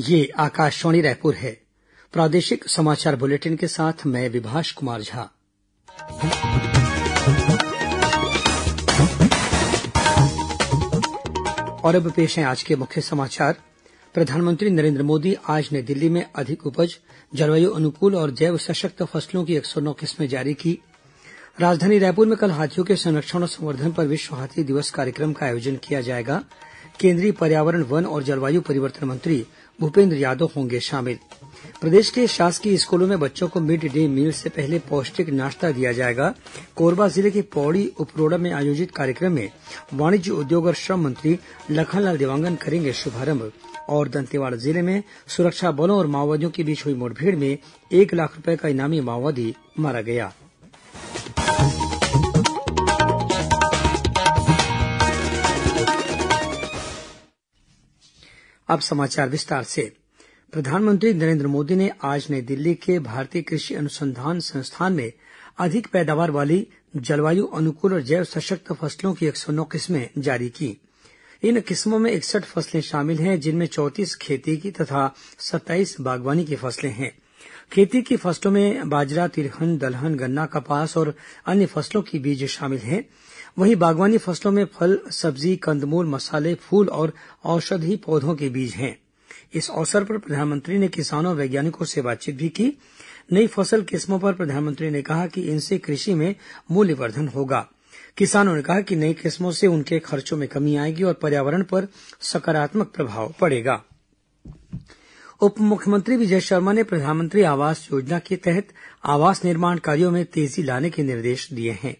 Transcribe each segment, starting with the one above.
ये आकाशवाणी रायपुर है प्रादेशिक समाचार बुलेटिन के साथ मैं विभाष कुमार झा और अब पेश है आज के मुख्य समाचार प्रधानमंत्री नरेंद्र मोदी आज नई दिल्ली में अधिक उपज जलवायु अनुकूल और जैव सशक्त फसलों की एक सौ नौ किस्में जारी की राजधानी रायपुर में कल हाथियों के संरक्षण और संवर्धन पर विश्व हाथी दिवस कार्यक्रम का आयोजन किया जाएगा केंद्रीय पर्यावरण वन और जलवायु परिवर्तन मंत्री भूपेन्द्र यादव होंगे शामिल प्रदेश के शासकीय स्कूलों में बच्चों को मिड डे मील से पहले पौष्टिक नाश्ता दिया जाएगा कोरबा जिले के पौड़ी उपरोड़ा में आयोजित कार्यक्रम में वाणिज्य उद्योग और श्रम मंत्री लखनलाल देवांगन करेंगे शुभारंभ और दंतेवाड़ा जिले में सुरक्षा बलों और माओवादियों के बीच हुई मुठभेड़ में एक लाख रूपये का इनामी माओवादी मारा गया अब समाचार विस्तार से प्रधानमंत्री नरेन्द्र मोदी ने आज नई दिल्ली के भारतीय कृषि अनुसंधान संस्थान में अधिक पैदावार वाली जलवायु अनुकूल और जैव सशक्त फसलों की एक सौ नौ किस्में जारी की इन किस्मों में इकसठ फसलें शामिल हैं जिनमें चौंतीस खेती की तथा सत्ताईस बागवानी की फसलें हैं खेती की फसलों में बाजरा तिलहन दलहन गन्ना कपास और अन्य फसलों के बीज शामिल हैं वहीं बागवानी फसलों में फल सब्जी कंदमूल मसाले फूल और औषधि पौधों के बीज हैं इस अवसर पर प्रधानमंत्री ने किसानों और वैज्ञानिकों से बातचीत भी की नई फसल किस्मों पर प्रधानमंत्री ने कहा कि इनसे कृषि में मूल्यवर्धन होगा किसानों ने कहा कि नई किस्मों से उनके खर्चों में कमी आएगी और पर्यावरण पर सकारात्मक प्रभाव पड़ेगा उप मुख्यमंत्री विजय शर्मा ने प्रधानमंत्री आवास योजना के तहत आवास निर्माण कार्यों में तेजी लाने के निर्देश दिए हैं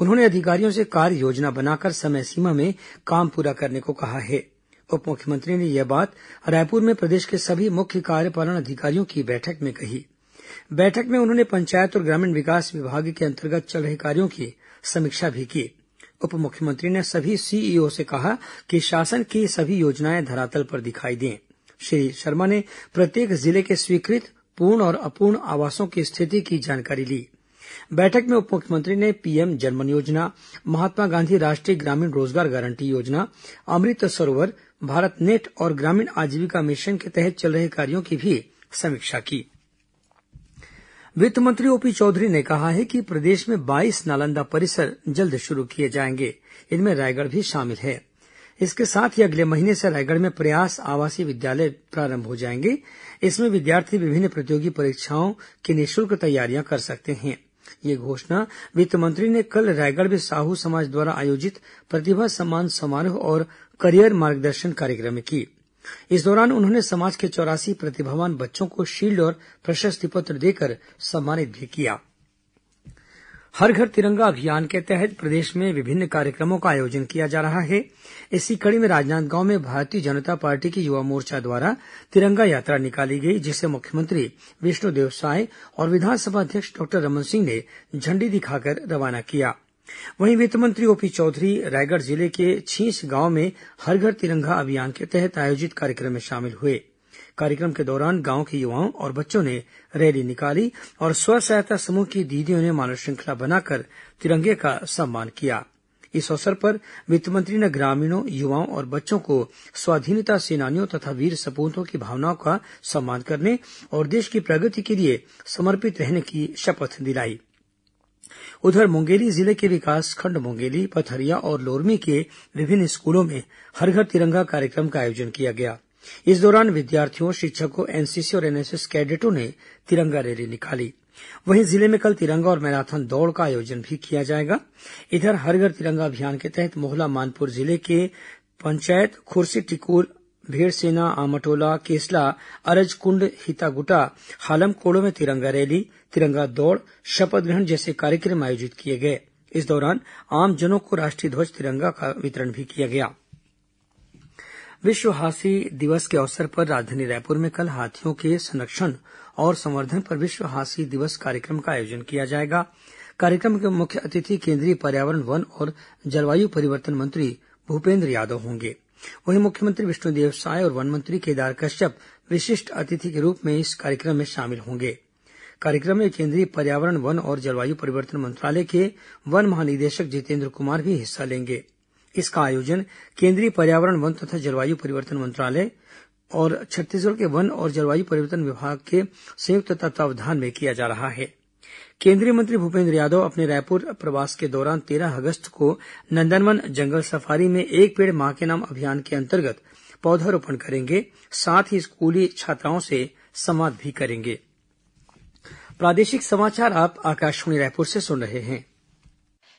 उन्होंने अधिकारियों से कार्य योजना बनाकर समय सीमा में काम पूरा करने को कहा है उप मुख्यमंत्री ने यह बात रायपुर में प्रदेश के सभी मुख्य कार्यपालन अधिकारियों की बैठक में कही बैठक में उन्होंने पंचायत और ग्रामीण विकास विभाग के अंतर्गत चल रहे कार्यो की समीक्षा भी की उप मुख्यमंत्री ने सभी सीईओ से कहा कि शासन की सभी योजनाएं धरातल पर दिखाई दें श्री शर्मा ने प्रत्येक जिले के स्वीकृत पूर्ण और अपूर्ण आवासों की स्थिति की जानकारी ली बैठक में उप मुख्यमंत्री ने पीएम जनमन योजना महात्मा गांधी राष्ट्रीय ग्रामीण रोजगार गारंटी योजना अमृत सरोवर भारत नेट और ग्रामीण आजीविका मिशन के तहत चल रहे कार्यों की भी समीक्षा की वित्त मंत्री ओपी चौधरी ने कहा है कि प्रदेश में बाईस नालंदा परिसर जल्द शुरू किए जाएंगे इनमें रायगढ़ भी शामिल है इसके साथ ही अगले महीने से रायगढ़ में प्रयास आवासीय विद्यालय प्रारंभ हो जाएंगे इसमें विद्यार्थी विभिन्न प्रतियोगी परीक्षाओं की निःशुल्क तैयारियां कर सकते हैं यह घोषणा वित्त मंत्री ने कल रायगढ़ में साहू समाज द्वारा आयोजित प्रतिभा सम्मान समारोह और करियर मार्गदर्शन कार्यक्रम में की इस दौरान उन्होंने समाज के चौरासी प्रतिभावान बच्चों को शील्ड और प्रशस्ति पत्र देकर सम्मानित भी किया गया हर घर तिरंगा अभियान के तहत प्रदेश में विभिन्न कार्यक्रमों का आयोजन किया जा रहा है इसी कड़ी में राजनांदगांव में भारतीय जनता पार्टी की युवा मोर्चा द्वारा तिरंगा यात्रा निकाली गई जिसे मुख्यमंत्री विष्णुदेव साय और विधानसभा अध्यक्ष डॉक्टर रमन सिंह ने झंडी दिखाकर रवाना किया वहीं वित्त मंत्री ओपी चौधरी रायगढ़ जिले के छींस गांव में हर घर तिरंगा अभियान के तहत आयोजित कार्यक्रम में शामिल हुए कार्यक्रम के दौरान गांव के युवाओं और बच्चों ने रैली निकाली और स्व सहायता समूह की दीदियों ने मानव श्रृंखला बनाकर तिरंगे का सम्मान किया इस अवसर पर वित्त मंत्री ने ग्रामीणों युवाओं और बच्चों को स्वाधीनता सेनानियों तथा वीर सपूतों की भावनाओं का सम्मान करने और देश की प्रगति के लिए समर्पित रहने की शपथ दिलाई उधर मुंगेली जिले के विकासखंड मुंगेली पथरिया और लोरमी के विभिन्न स्कूलों में हर घर तिरंगा कार्यक्रम का आयोजन किया गया इस दौरान विद्यार्थियों शिक्षकों एनसीसी और एनएसएस कैडेटों ने तिरंगा रैली निकाली वहीं जिले में कल तिरंगा और मैराथन दौड़ का आयोजन भी किया जाएगा इधर हर घर तिरंगा अभियान के तहत मोहला मानपुर जिले के पंचायत टिकूर भेड़सेना आमटोला केसला अरजकुंड हितागुटा हालमकोड़ों में तिरंगा रैली तिरंगा दौड़ शपथ ग्रहण जैसे कार्यक्रम आयोजित किए गए इस दौरान आमजनों को राष्ट्रीय ध्वज तिरंगा का वितरण भी किया गया विश्व हाथी दिवस के अवसर पर राजधानी रायपुर में कल हाथियों के संरक्षण और संवर्धन पर विश्व हाथी दिवस कार्यक्रम का आयोजन किया जाएगा कार्यक्रम के मुख्य अतिथि केंद्रीय पर्यावरण वन और जलवायु परिवर्तन मंत्री भूपेन्द्र यादव होंगे वहीं मुख्यमंत्री विष्णुदेव साय और वन मंत्री केदार कश्यप विशिष्ट अतिथि के रूप में इस कार्यक्रम में शामिल होंगे कार्यक्रम में केंद्रीय पर्यावरण वन और जलवायु परिवर्तन मंत्रालय के वन महानिदेशक जितेन्द्र कुमार भी हिस्सा लेंगे इसका आयोजन केंद्रीय पर्यावरण वन तथा जलवायु परिवर्तन मंत्रालय और छत्तीसगढ़ के वन और जलवायु परिवर्तन विभाग के संयुक्त तत्वावधान में किया जा रहा है केंद्रीय मंत्री भूपेन्द्र यादव अपने रायपुर प्रवास के दौरान तेरह अगस्त को नंदनवन जंगल सफारी में एक पेड़ मां के नाम अभियान के अंतर्गत पौधारोपण करेंगे साथ ही स्कूली छात्राओं से संवाद भी करेंगे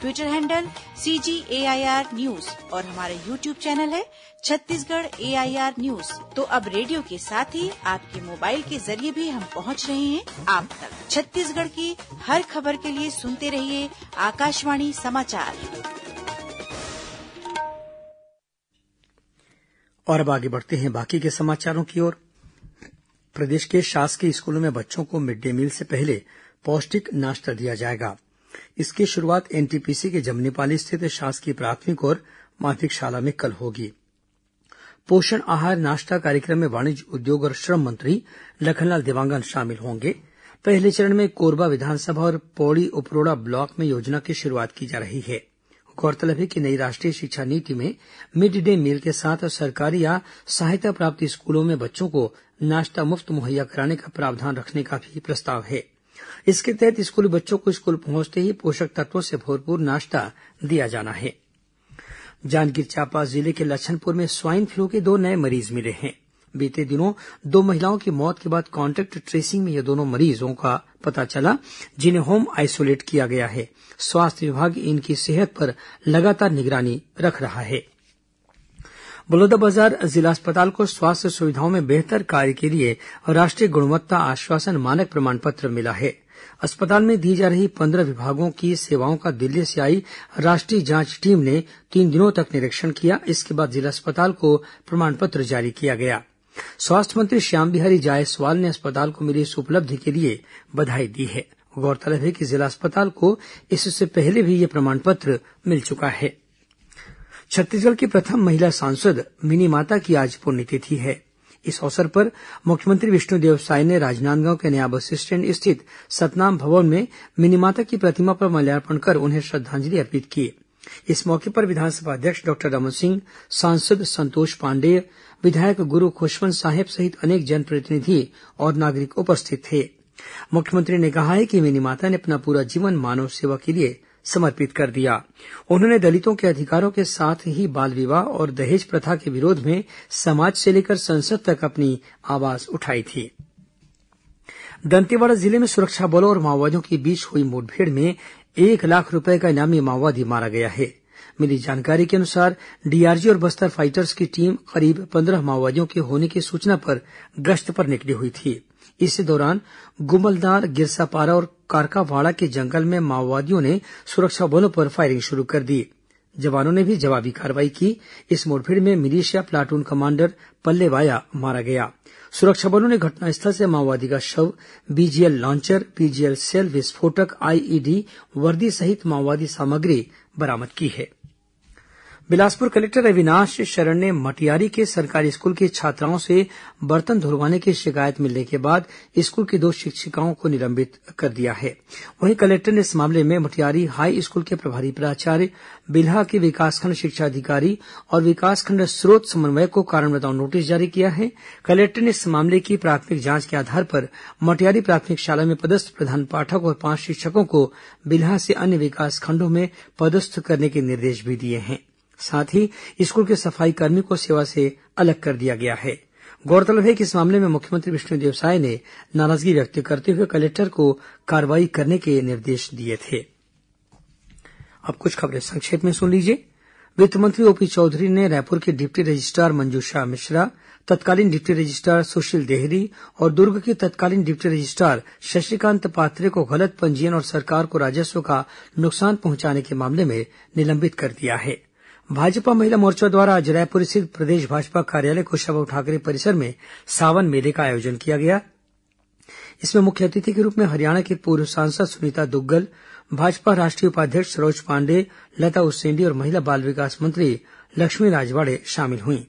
Twitter handle C G A I R news और हमारा यूट्यूब चैनल है Chhattisgarh A I R news तो अब रेडियो के साथ ही आपके मोबाइल के जरिए भी हम पहुंच रहे हैं आप तक छत्तीसगढ़ की हर खबर के लिए सुनते रहिए आकाशवाणी समाचार और अब आगे बढ़ते हैं बाकी के समाचारों की ओर प्रदेश के शासकीय स्कूलों में बच्चों को मिड डे मील से पहले पौष्टिक नाश्ता दिया जाएगा इसकी शुरूआत एनटीपीसी के जमनीपाली स्थित शासकीय प्राथमिक और माध्यमिक शाला में कल होगी पोषण आहार नाश्ता कार्यक्रम में वाणिज्य उद्योग और श्रम मंत्री लखनलाल देवांगन शामिल होंगे पहले चरण में कोरबा विधानसभा और पौड़ी उपरोड़ा ब्लॉक में योजना की शुरूआत की जा रही है गौरतलब है कि नई राष्ट्रीय शिक्षा नीति में मिड डे मील के साथ सरकारी या सहायता प्राप्त स्कूलों में बच्चों को नाश्ता मुफ्त मुहैया कराने का प्रावधान रखने का भी प्रस्ताव है इसके तहत स्कूली बच्चों को स्कूल पहुंचते ही पोषक तत्वों से भरपूर नाश्ता दिया जाना है जांजगीर चांपा जिले के लछनपुर में स्वाइन फ्लू के दो नये मरीज मिले हैं बीते दिनों दो महिलाओं की मौत के बाद कांटेक्ट ट्रेसिंग में ये दोनों मरीजों का पता चला जिन्हें होम आइसोलेट किया गया है स्वास्थ्य विभाग इनकी सेहत पर लगातार निगरानी रख रहा है बलौदाबाजार जिला अस्पताल को स्वास्थ्य सुविधाओं में बेहतर कार्य के लिए राष्ट्रीय गुणवत्ता आश्वासन मानक प्रमाण पत्र मिला है अस्पताल में दी जा रही पंद्रह विभागों की सेवाओं का दिल्ली से आई राष्ट्रीय जांच टीम ने तीन दिनों तक निरीक्षण किया इसके बाद जिला अस्पताल को प्रमाण पत्र जारी किया गया स्वास्थ्य मंत्री श्याम बिहारी जायसवाल ने अस्पताल को मिली इस उपलब्धि के लिए बधाई दी है गौरतलब है कि जिला अस्पताल को इससे पहले भी यह प्रमाण पत्र मिल चुका है छत्तीसगढ़ की प्रथम महिला सांसद मिनी माता की आज पुण्यतिथि है इस अवसर पर मुख्यमंत्री विष्णुदेव साय ने राजनांदगांव के नया बस स्टैंड स्थित सतनाम भवन में मिनी माता की प्रतिमा पर माल्यार्पण कर उन्हें श्रद्धांजलि अर्पित की इस मौके पर विधानसभा अध्यक्ष डॉक्टर रमन सिंह सांसद संतोष पांडेय विधायक गुरू खुशवंत साहेब सहित अनेक जनप्रतिनिधि और नागरिक उपस्थित थे मुख्यमंत्री ने कहा है कि मिनी माता ने अपना पूरा जीवन मानव सेवा के लिए समर्पित कर दिया उन्होंने दलितों के अधिकारों के साथ ही बाल विवाह और दहेज प्रथा के विरोध में समाज से लेकर संसद तक अपनी आवाज उठाई थी दंतेवाड़ा जिले में सुरक्षा बलों और माओवादियों के बीच हुई मुठभेड़ में एक लाख रूपये का इनामी माओवादी मारा गया है मिली जानकारी के अनुसार डीआरजी और बस्तर फाइटर्स की टीम करीब पंद्रह माओवादियों के होने की सूचना पर गश्त पर निकली हुई थी इस दौरान गुमलदार गिरसापारा और कारकावाड़ा के जंगल में माओवादियों ने सुरक्षा बलों पर फायरिंग शुरू कर दी जवानों ने भी जवाबी कार्रवाई की इस मुठभेड़ में मिलिशिया प्लाटून कमांडर पल्ले वाया मारा गया सुरक्षा बलों ने घटनास्थल से माओवादी का शव बीजीएल लॉन्चर पीजीएल सेल विस्फोटक आईईडी वर्दी सहित माओवादी सामग्री बरामद की है बिलासपुर कलेक्टर अविनाश शरण ने मटियारी के सरकारी स्कूल की छात्राओं से बर्तन धुलवाने की शिकायत मिलने के बाद स्कूल की दो शिक्षिकाओं को निलंबित कर दिया है वहीं कलेक्टर ने इस मामले में मटियारी हाई स्कूल के प्रभारी प्राचार्य बिल्हा के विकासखंड शिक्षा अधिकारी और विकासखंड स्रोत समन्वयक को कारण बताओ नोटिस जारी किया है कलेक्टर ने इस मामले की प्राथमिक जांच के आधार पर मटियारी प्राथमिक शाला में पदस्थ प्रधान पाठक और पांच शिक्षकों को बिल्हा से अन्य विकासखंडों में पदस्थ करने के निर्देश भी दिए हैं साथ ही स्कूल के सफाई कर्मी को सेवा से अलग कर दिया गया है गौरतलब है कि इस मामले में मुख्यमंत्री विष्णुदेव साय ने नाराजगी व्यक्त करते हुए कलेक्टर को कार्रवाई करने के निर्देश दिए थे अब कुछ खबरें संक्षेप में सुन लीजिए वित्त मंत्री ओपी चौधरी ने रायपुर के डिप्टी रजिस्ट्रार मंजूषा मिश्रा तत्कालीन डिप्टी रजिस्ट्रार सुशील देहरी और दुर्ग के तत्कालीन डिप्टी रजिस्ट्रार शशिकांत पात्रे को गलत पंजीयन और सरकार को राजस्व का नुकसान पहुंचाने के मामले में निलंबित कर दिया है भाजपा महिला मोर्चा द्वारा आज रायपुर स्थित प्रदेश भाजपा कार्यालय कुशाभाऊ ठाकरे परिसर में सावन मेले का आयोजन किया गया इसमें मुख्य अतिथि के रूप में हरियाणा की पूर्व सांसद सुनीता दुग्गल भाजपा राष्ट्रीय उपाध्यक्ष सरोज पांडेय लता उसेंडी और महिला बाल विकास मंत्री लक्ष्मी राजवाड़े शामिल हुई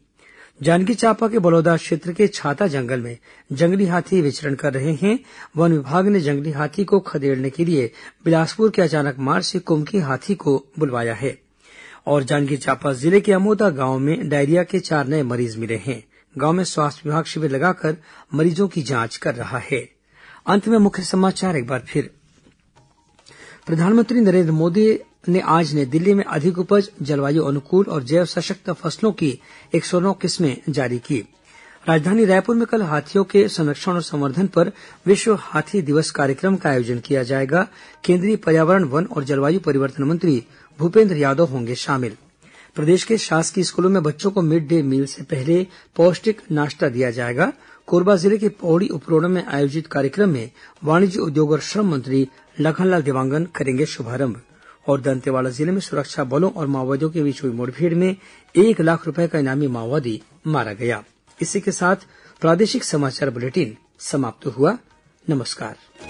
जांजगीर चांपा के बलौदा क्षेत्र के छाता जंगल में जंगली हाथी विचरण कर रहे हैं वन विभाग ने जंगली हाथी को खदेड़ने के लिए बिलासपुर के अचानक मार्ग से कुमकी हाथी को बुलवाया है और जांजगीर चांपा जिले के अमोदा गांव में डायरिया के चार नये मरीज मिले हैं गांव में स्वास्थ्य विभाग शिविर लगाकर मरीजों की जांच कर रहा है अंत में मुख्य समाचार एक बार फिर प्रधानमंत्री नरेन्द्र मोदी ने आज नई दिल्ली में अधिक उपज जलवायु अनुकूल और जैव सशक्त फसलों की एक सौ नौ किस्में जारी की राजधानी रायपुर में कल हाथियों के संरक्षण और संवर्धन पर विश्व हाथी दिवस कार्यक्रम का आयोजन किया जाएगा केंद्रीय पर्यावरण वन और जलवायु परिवर्तन मंत्री भूपेन्द्र यादव होंगे शामिल प्रदेश के शासकीय स्कूलों में बच्चों को मिड डे मील से पहले पौष्टिक नाश्ता दिया जाएगा कोरबा जिले के पौड़ी उपरोड़ा में आयोजित कार्यक्रम में वाणिज्य उद्योग और श्रम मंत्री लखनलाल देवांगन करेंगे शुभारंभ और दंतेवाड़ा जिले में सुरक्षा बलों और माओवादियों के बीच हुई मुठभेड़ में एक लाख रूपये का इनामी माओवादी मारा गया इसी के साथ प्रादेशिक समाचार बुलेटिन समाप्त हुआ नमस्कार